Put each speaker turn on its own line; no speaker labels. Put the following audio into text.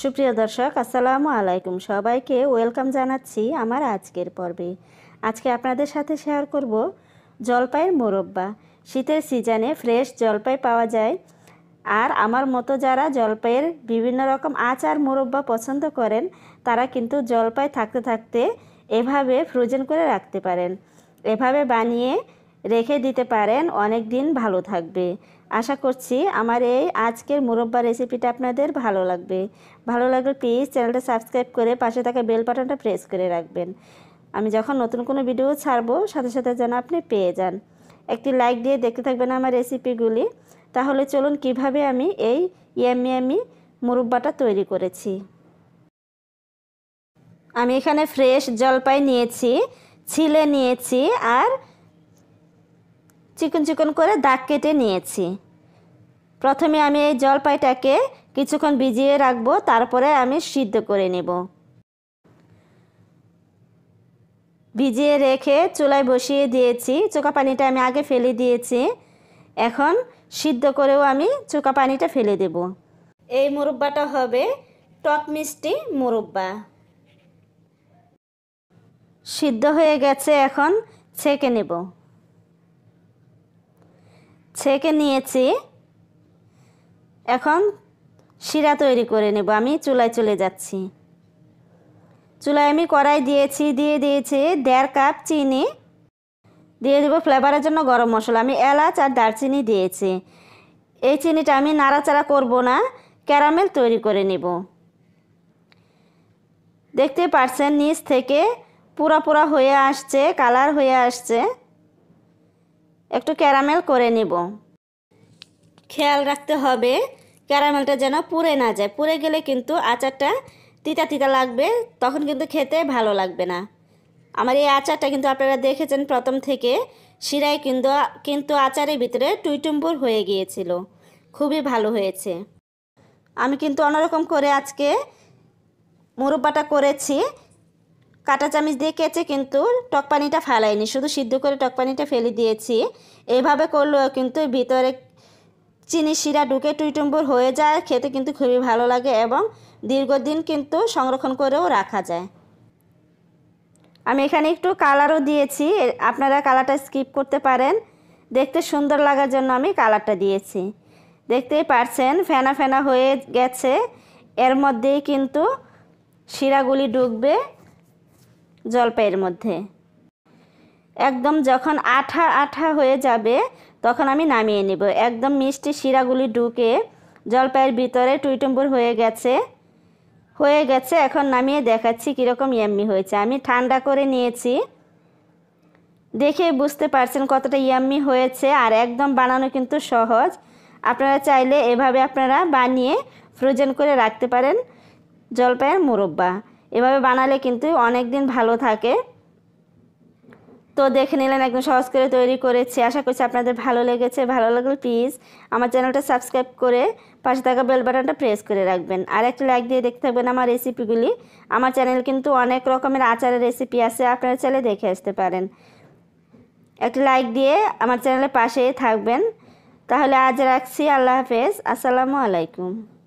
সুপ্রিয় দর্শক আসসালামু আলাইকুম সবাইকে ওয়েলকাম জানাচ্ছি আমার আজকের পর্বে আজকে আপনাদের সাথে শেয়ার করব জলপাইয়ের মোরব্বা শীতের সিজনে ফ্রেশ জলপাই পাওয়া যায় আর আমার মতো যারা জলপাইয়ের বিভিন্ন রকম আচার মোরব্বা পছন্দ করেন তারা কিন্তু জলপাই থাকতে থাকতে এভাবে ফ্রোজেন করে রাখতে পারেন এভাবে বানিয়ে রেখে দিতে পারেন অনেক দিন ভালো থাকবে আশা করছি আমার এই আজকের মুরব্বা রেসিপিটা আপনাদের ভালো লাগবে ভালো লাগলে প্লিজ চ্যানেলটা সাবস্ক্রাইব করে পাশে থাকা বেল বাটনটা প্রেস করে রাখবেন আমি যখন নতুন কোনো ভিডিও ছাড়বো সাথে সাথে যেন আপনি পেয়ে যান একটি লাইক দিয়ে দেখতে থাকবেন আমার রেসিপিগুলি তাহলে চলুন কিভাবে আমি এই ইয়ামিয়ামি মুরব্বাটা তৈরি করেছি আমি এখানে ফ্রেশ জলপাই নিয়েছি ছিলে নিয়েছি আর চিকন চিকন করে দাগ কেটে নিয়েছি প্রথমে আমি এই জলপাইটাকে কিছুক্ষণ ভিজিয়ে রাখবো তারপরে আমি সিদ্ধ করে নেব ভিজিয়ে রেখে চুলায় বসিয়ে দিয়েছি চোকা পানিটা আমি আগে ফেলে দিয়েছি এখন সিদ্ধ করেও আমি চোকা পানিটা ফেলে দেব এই মুরব্বাটা হবে টক মিষ্টি মুরব্বা সিদ্ধ হয়ে গেছে এখন ছেঁকে নেব ছেঁকে নিয়েছি এখন শিরা তৈরি করে নেব আমি চুলায় চলে যাচ্ছি চুলায় আমি কড়াই দিয়েছি দিয়ে দিয়েছি দেড় কাপ চিনি দিয়ে দেবো ফ্লেভারের জন্য গরম মশলা আমি এলাচ আর দারচিনি দিয়েছি এই চিনিটা আমি নাড়াচাড়া করব না ক্যারামেল তৈরি করে নেব দেখতে পারছেন নিচ থেকে পুরা পুরা হয়ে আসছে কালার হয়ে আসছে একটু ক্যারামেল করে নিব খেয়াল রাখতে হবে ক্যারামেলটা যেন পুড়ে না যায় পুড়ে গেলে কিন্তু আচারটা তিতা তিতা লাগবে তখন কিন্তু খেতে ভালো লাগবে না আমার এই আচারটা কিন্তু আপনারা দেখেছেন প্রথম থেকে শিরায় কিন্তু কিন্তু আচারের ভিতরে টুইটুম্বুর হয়ে গিয়েছিল খুবই ভালো হয়েছে আমি কিন্তু অন্যরকম করে আজকে মুরব্বাটা করেছি কাটা চামিচ দিয়ে কেচে কিন্তু টক পানিটা ফেলাইনি শুধু সিদ্ধ করে টক পানিটা ফেলে দিয়েছি এভাবে করলেও কিন্তু ভিতরে চিনি শিরা ঢুকে টুইটুম্বুর হয়ে যায় খেতে কিন্তু খুবই ভালো লাগে এবং দীর্ঘদিন কিন্তু সংরক্ষণ করেও রাখা যায় আমি এখানে একটু কালারও দিয়েছি আপনারা কালারটা স্কিপ করতে পারেন দেখতে সুন্দর লাগার জন্য আমি কালারটা দিয়েছি দেখতেই পারছেন ফেনা ফেনা হয়ে গেছে এর মধ্যেই কিন্তু শিরাগুলি ডুববে জলপাইয়ের মধ্যে একদম যখন আঠা আঠা হয়ে যাবে তখন আমি নামিয়ে নেব একদম মিষ্টি শিরাগুলি ঢুকে জলপাইয়ের ভিতরে টুইটুম্বুর হয়ে গেছে হয়ে গেছে এখন নামিয়ে দেখাচ্ছি কীরকম ইয়াম্মি হয়েছে আমি ঠান্ডা করে নিয়েছি দেখে বুঝতে পারছেন কতটা ইয়াম্মি হয়েছে আর একদম বানানো কিন্তু সহজ আপনারা চাইলে এভাবে আপনারা বানিয়ে ফ্রোজেন করে রাখতে পারেন জলপাইয়ের মুরব্বা এভাবে বানালে কিন্তু অনেক দিন ভালো থাকে তো দেখে নিলেন একদম সহজ করে তৈরি করেছি আশা করছি আপনাদের ভালো লেগেছে ভালো লাগলে প্লিজ আমার চ্যানেলটা সাবস্ক্রাইব করে পাশে থাকা বেল বাটনটা প্রেস করে রাখবেন আর একটা লাইক দিয়ে দেখতে থাকবেন আমার রেসিপিগুলি আমার চ্যানেল কিন্তু অনেক রকমের আচারের রেসিপি আছে আপনারা চ্যানেলে দেখে আসতে পারেন একটা লাইক দিয়ে আমার চ্যানেলের পাশেই থাকবেন তাহলে আজ রাখছি আল্লাহ হাফেজ আসসালামু আলাইকুম